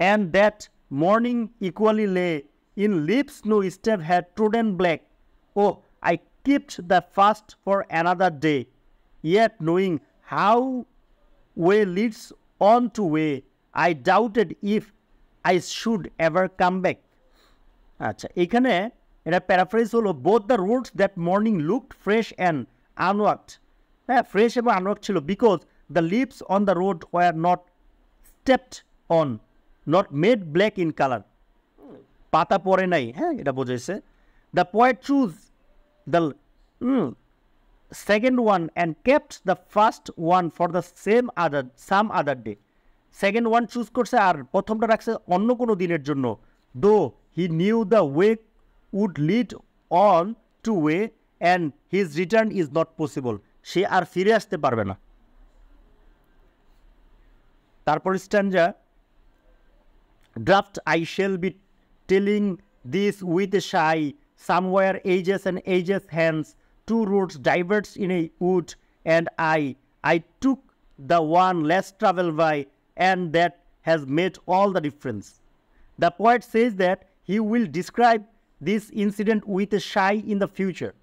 and that morning equally lay in lips no step had trodden black. Oh, I kept the fast for another day, yet knowing how way leads on to way, I doubted if I should ever come back. আচ্ছা এখানে এটা paraphrase হলো both the roads that morning looked fresh and unworked হ্যাঁ fresh এবং unwork ছিল because the leaves on the road were not stepped on not made black in colour পাতা পরে নাই হ্যাঁ এটা বোঝাইছে the poet choose the second one and kept the first one for the same other some other day second one choose করছে আর প্রথমটা রাখছে অন্য কোনো দিনের জন্য though he knew the way would lead on to way and his return is not possible সে আর ফিরে আসতে পারবে না তারপর যা draft I shall be telling this with a Somewhere ages and ages hence, two roads diverged in a wood, and I, I took the one less traveled by, and that has made all the difference. The poet says that he will describe this incident with a shy in the future,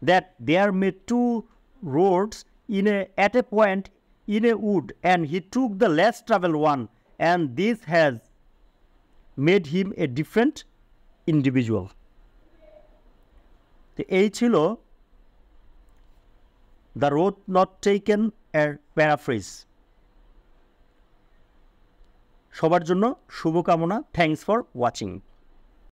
that there may two roads in a, at a point in a wood, and he took the less traveled one, and this has made him a different individual তো এই ছিল the road not taken এর paraphrase সবার জন্য শুভকামনা thanks for watching